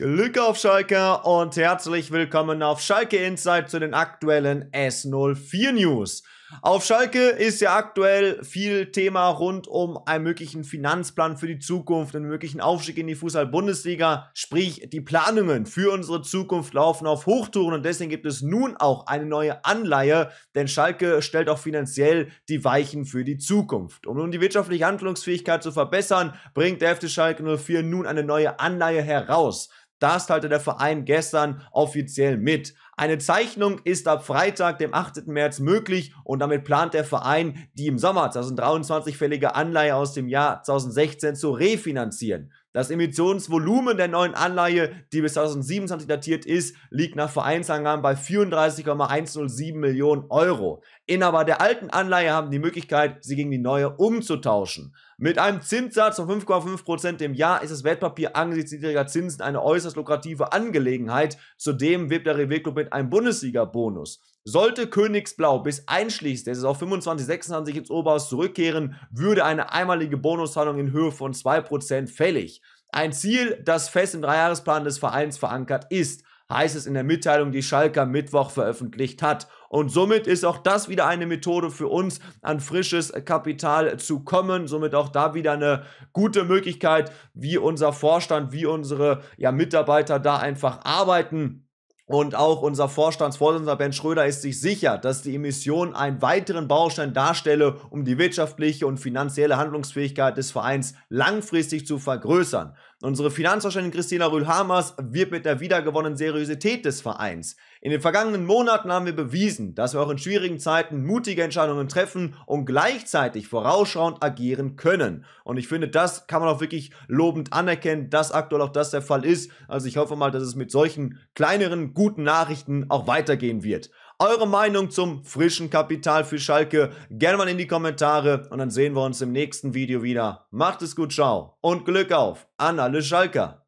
Glück auf Schalke und herzlich willkommen auf Schalke Insight zu den aktuellen S04 News. Auf Schalke ist ja aktuell viel Thema rund um einen möglichen Finanzplan für die Zukunft, einen möglichen Aufstieg in die Fußball-Bundesliga. Sprich, die Planungen für unsere Zukunft laufen auf Hochtouren und deswegen gibt es nun auch eine neue Anleihe, denn Schalke stellt auch finanziell die Weichen für die Zukunft. Um nun die wirtschaftliche Handlungsfähigkeit zu verbessern, bringt der FC Schalke 04 nun eine neue Anleihe heraus. Das teilte der Verein gestern offiziell mit. Eine Zeichnung ist ab Freitag, dem 8. März, möglich und damit plant der Verein, die im Sommer 2023 fällige Anleihe aus dem Jahr 2016 zu refinanzieren. Das Emissionsvolumen der neuen Anleihe, die bis 2027 datiert ist, liegt nach Vereinsangaben bei 34,107 Millionen Euro. Inhaber der alten Anleihe haben die Möglichkeit, sie gegen die neue umzutauschen. Mit einem Zinssatz von 5,5% im Jahr ist das Wertpapier angesichts niedriger Zinsen eine äußerst lukrative Angelegenheit. Zudem wirbt der Rewe Club mit einem Bundesliga-Bonus. Sollte Königsblau bis einschließlich der Saison 25-26 ins Oberhaus zurückkehren, würde eine einmalige Bonuszahlung in Höhe von 2% fällig. Ein Ziel, das fest im Dreijahresplan des Vereins verankert ist heißt es in der Mitteilung, die Schalke am Mittwoch veröffentlicht hat. Und somit ist auch das wieder eine Methode für uns, an frisches Kapital zu kommen. Somit auch da wieder eine gute Möglichkeit, wie unser Vorstand, wie unsere ja, Mitarbeiter da einfach arbeiten. Und auch unser Vorstandsvorsitzender Ben Schröder ist sich sicher, dass die Emission einen weiteren Baustein darstelle, um die wirtschaftliche und finanzielle Handlungsfähigkeit des Vereins langfristig zu vergrößern. Unsere Finanzvorständin Christina Rühl-Hamers wirbt mit der wiedergewonnenen Seriosität des Vereins. In den vergangenen Monaten haben wir bewiesen, dass wir auch in schwierigen Zeiten mutige Entscheidungen treffen und gleichzeitig vorausschauend agieren können. Und ich finde, das kann man auch wirklich lobend anerkennen, dass aktuell auch das der Fall ist. Also ich hoffe mal, dass es mit solchen kleineren guten Nachrichten auch weitergehen wird eure Meinung zum frischen Kapital für Schalke gerne mal in die Kommentare und dann sehen wir uns im nächsten Video wieder. Macht es gut, ciao und Glück auf an alle Schalker.